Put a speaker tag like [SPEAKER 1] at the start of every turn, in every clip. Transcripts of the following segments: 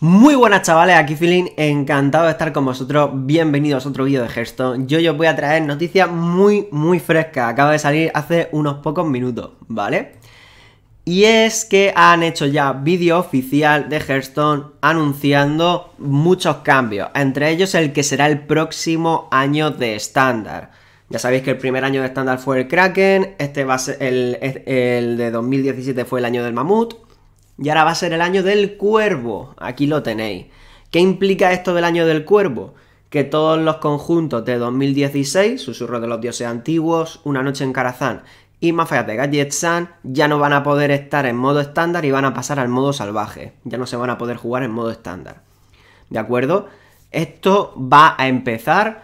[SPEAKER 1] Muy buenas chavales, aquí Feeling, encantado de estar con vosotros, bienvenidos a otro vídeo de Hearthstone. Yo, hoy os voy a traer noticias muy, muy frescas, acaba de salir hace unos pocos minutos, ¿vale? Y es que han hecho ya vídeo oficial de Hearthstone anunciando muchos cambios, entre ellos el que será el próximo año de estándar. Ya sabéis que el primer año de estándar fue el Kraken, este va a ser el, el de 2017 fue el año del Mamut, y ahora va a ser el año del cuervo. Aquí lo tenéis. ¿Qué implica esto del año del cuervo? Que todos los conjuntos de 2016, Susurro de los Dioses Antiguos, Una Noche en Karazhan y Mafia de Gadget ya no van a poder estar en modo estándar y van a pasar al modo salvaje. Ya no se van a poder jugar en modo estándar. ¿De acuerdo? Esto va a empezar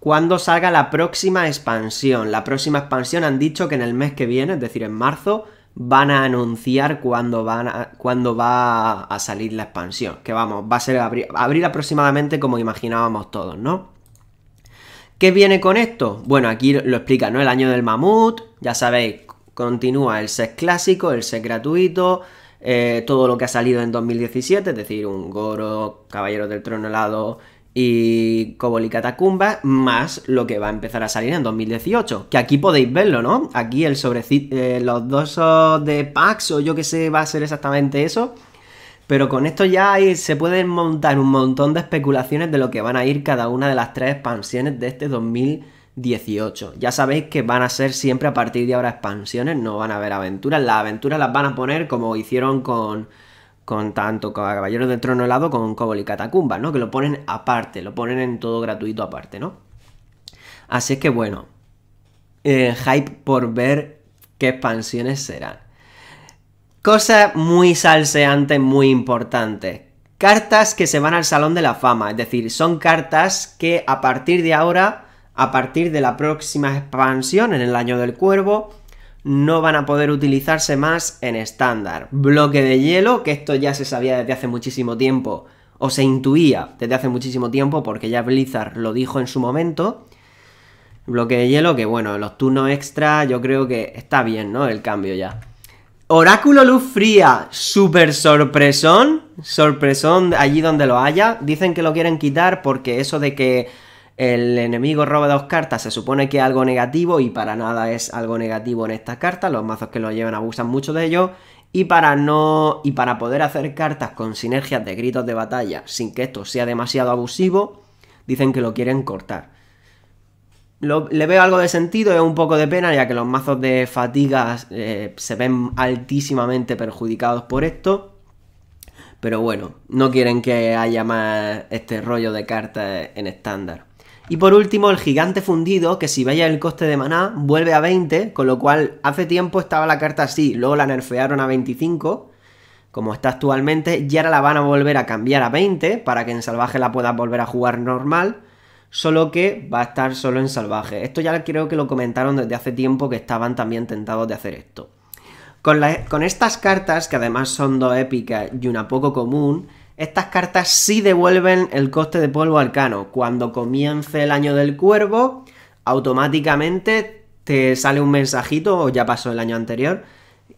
[SPEAKER 1] cuando salga la próxima expansión. La próxima expansión han dicho que en el mes que viene, es decir, en marzo, van a anunciar cuándo, van a, cuando va a salir la expansión. Que vamos, va a ser abril aproximadamente como imaginábamos todos, ¿no? ¿Qué viene con esto? Bueno, aquí lo explica, ¿no? El año del mamut, ya sabéis, continúa el set clásico, el set gratuito, eh, todo lo que ha salido en 2017, es decir, un Goro, Caballero del Trono helado, y Coboli y Catacumba, más lo que va a empezar a salir en 2018. Que aquí podéis verlo, ¿no? Aquí el sobrecito, eh, los dos de Pax o yo que sé, va a ser exactamente eso. Pero con esto ya se pueden montar un montón de especulaciones de lo que van a ir cada una de las tres expansiones de este 2018. Ya sabéis que van a ser siempre a partir de ahora expansiones, no van a haber aventuras. Las aventuras las van a poner como hicieron con con tanto Caballero del Trono helado con Cobol y Catacumba, ¿no? Que lo ponen aparte, lo ponen en todo gratuito aparte, ¿no? Así que bueno, eh, hype por ver qué expansiones serán. Cosa muy salseante, muy importante. Cartas que se van al Salón de la Fama, es decir, son cartas que a partir de ahora, a partir de la próxima expansión en el Año del Cuervo, no van a poder utilizarse más en estándar. Bloque de hielo, que esto ya se sabía desde hace muchísimo tiempo, o se intuía desde hace muchísimo tiempo, porque ya Blizzard lo dijo en su momento. Bloque de hielo, que bueno, los turnos extra, yo creo que está bien, ¿no? El cambio ya. Oráculo Luz Fría, súper sorpresón, sorpresón allí donde lo haya. Dicen que lo quieren quitar porque eso de que el enemigo roba dos cartas, se supone que es algo negativo y para nada es algo negativo en estas cartas, los mazos que lo llevan abusan mucho de ello. Y para no. Y para poder hacer cartas con sinergias de gritos de batalla sin que esto sea demasiado abusivo, dicen que lo quieren cortar. le veo algo de sentido, es un poco de pena, ya que los mazos de fatiga eh, se ven altísimamente perjudicados por esto. Pero bueno, no quieren que haya más este rollo de cartas en estándar. Y por último, el gigante fundido, que si vaya el coste de maná, vuelve a 20, con lo cual hace tiempo estaba la carta así, luego la nerfearon a 25, como está actualmente, y ahora la van a volver a cambiar a 20, para que en salvaje la puedas volver a jugar normal, solo que va a estar solo en salvaje. Esto ya creo que lo comentaron desde hace tiempo que estaban también tentados de hacer esto. Con, con estas cartas, que además son dos épicas y una poco común, estas cartas sí devuelven el coste de polvo arcano, Cuando comience el año del cuervo, automáticamente te sale un mensajito, o ya pasó el año anterior,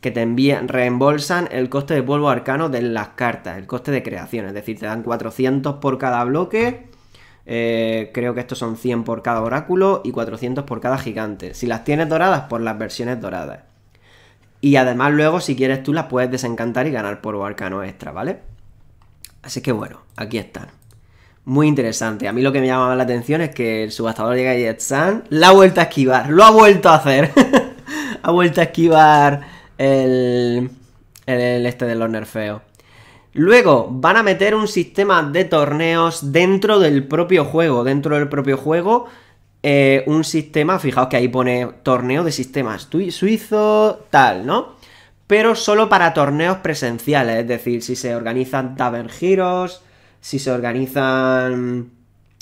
[SPEAKER 1] que te envían, reembolsan el coste de polvo arcano de las cartas, el coste de creación, es decir, te dan 400 por cada bloque, eh, creo que estos son 100 por cada oráculo y 400 por cada gigante. Si las tienes doradas, por las versiones doradas. Y además luego, si quieres tú, las puedes desencantar y ganar polvo arcano extra, ¿vale? Así que bueno, aquí están. Muy interesante. A mí lo que me llamaba la atención es que el subastador llega a Jetsan la ha vuelto a esquivar. Lo ha vuelto a hacer. ha vuelto a esquivar el, este de los nerfeos. Luego van a meter un sistema de torneos dentro del propio juego. Dentro del propio juego, eh, un sistema, fijaos que ahí pone torneo de sistemas suizo, tal, ¿no? pero solo para torneos presenciales, es decir, si se organizan Tavern Heroes, si se organizan,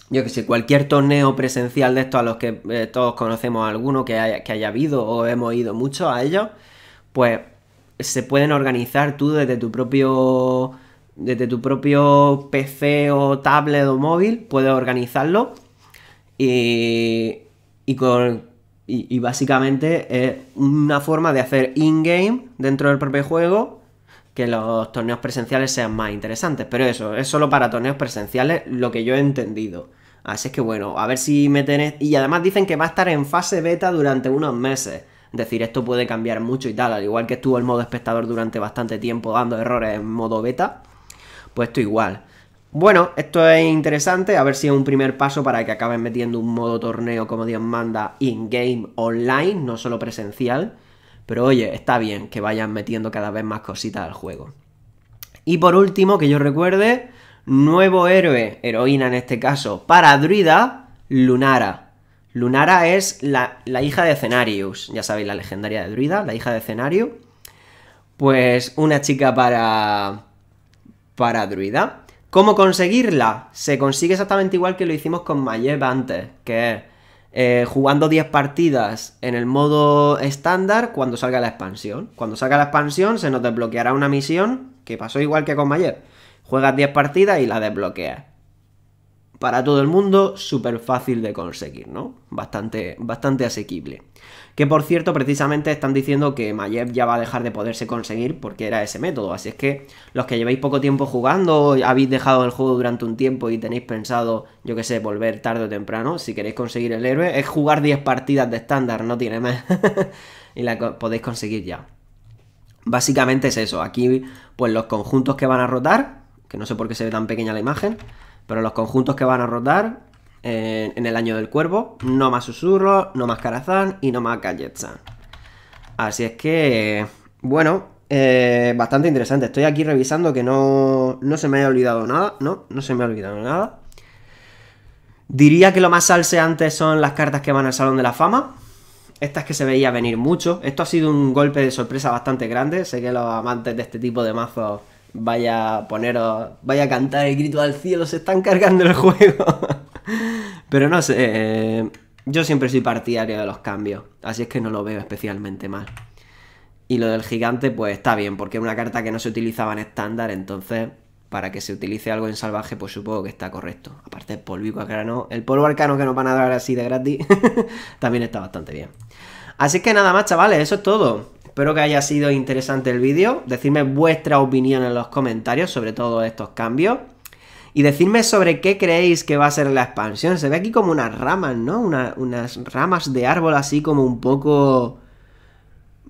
[SPEAKER 1] yo que sé, cualquier torneo presencial de estos a los que eh, todos conocemos alguno que haya, que haya habido o hemos ido mucho a ellos, pues se pueden organizar tú desde tu propio desde tu propio PC o tablet o móvil, puedes organizarlo y, y con, y, básicamente es una forma de hacer in-game dentro del propio juego que los torneos presenciales sean más interesantes. Pero eso, es solo para torneos presenciales lo que yo he entendido. Así es que bueno, a ver si meten... Y además dicen que va a estar en fase beta durante unos meses. Es decir, esto puede cambiar mucho y tal. Al igual que estuvo el modo espectador durante bastante tiempo dando errores en modo beta, pues esto igual. Bueno, esto es interesante, a ver si es un primer paso para que acaben metiendo un modo torneo como Dios manda in-game online, no solo presencial. Pero oye, está bien que vayan metiendo cada vez más cositas al juego. Y por último, que yo recuerde, nuevo héroe, heroína en este caso, para druida, Lunara. Lunara es la, hija de Cenarius, ya sabéis, la legendaria de druida, la hija de Cenarius. Pues una chica para... para druida. ¿Cómo conseguirla? Se consigue exactamente igual que lo hicimos con Mayev antes, que es eh, jugando 10 partidas en el modo estándar cuando salga la expansión. Cuando salga la expansión se nos desbloqueará una misión que pasó igual que con Mayer. Juegas 10 partidas y la desbloqueas para todo el mundo, súper fácil de conseguir, ¿no? Bastante, bastante asequible. Que por cierto, precisamente están diciendo que Mayev ya va a dejar de poderse conseguir porque era ese método. Así es que los que llevéis poco tiempo jugando, habéis dejado el juego durante un tiempo y tenéis pensado, yo que sé, volver tarde o temprano, si queréis conseguir el héroe, es jugar 10 partidas de estándar, no tiene más. y la podéis conseguir ya. Básicamente es eso. Aquí, pues los conjuntos que van a rotar, que no sé por qué se ve tan pequeña la imagen pero los conjuntos que van a rotar eh, en, el año del cuervo, no más susurros, no más carazán y no más Galletsan. Así es que, bueno, eh, bastante interesante. Estoy aquí revisando que no, no se me haya olvidado nada, ¿no? No se me ha olvidado nada. Diría que lo más salseante son las cartas que van al Salón de la Fama. Estas que se veía venir mucho. Esto ha sido un golpe de sorpresa bastante grande. Sé que los amantes de este tipo de mazos vaya a poneros, vaya a cantar el grito al cielo, se están cargando el juego. Pero no sé, eh, eh, yo siempre soy partidario de los cambios, así es que no lo veo especialmente mal. Y lo del gigante, pues está bien, porque es una carta que no se utilizaba en estándar, entonces para que se utilice algo en salvaje, pues supongo que está correcto. Aparte el polvico el polvo arcano que nos van a dar así de gratis, también está bastante bien. Así que nada más, chavales, eso es todo. Espero que haya sido interesante el vídeo. Decidme vuestra opinión en los comentarios sobre todos estos cambios. Y decidme sobre qué creéis que va a ser la expansión. Se ve aquí como unas ramas, ¿no? unas ramas de árbol así como un poco...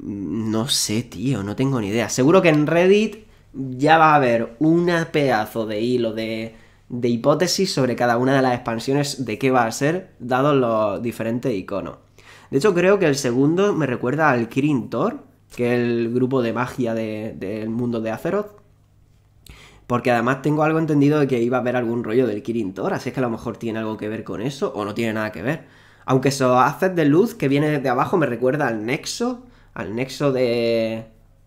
[SPEAKER 1] Mm, no sé, tío, no tengo ni idea. Seguro que en Reddit ya va a haber un pedazo de hilo de, hipótesis sobre cada una de las expansiones de qué va a ser, dados los diferentes iconos. De hecho, creo que el segundo me recuerda al Kirin Tor, que el grupo de magia del mundo de Azeroth. Porque además tengo algo entendido de que iba a haber algún rollo del Kirin Tor, así es que a lo mejor tiene algo que ver con eso, o no tiene nada que ver. Aunque eso haces de luz que viene de abajo me recuerda al nexo, al nexo de.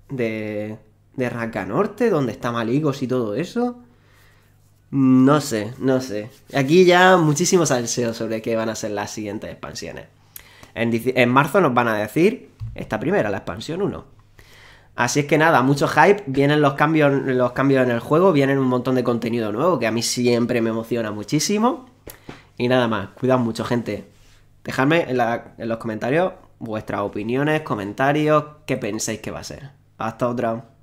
[SPEAKER 1] de. de Ranca Norte, donde está Maligos y todo eso. No sé, no sé. Aquí ya muchísimos salseo sobre qué van a ser las siguientes expansiones. En, marzo nos van a decir esta primera, la expansión 1. Así es que nada, mucho hype, vienen los cambios, los cambios en el juego, vienen un montón de contenido nuevo que a mí siempre me emociona muchísimo. Y nada más, cuidado mucho gente. Dejadme en, los comentarios vuestras opiniones, comentarios, qué pensáis que va a ser. Hasta otra.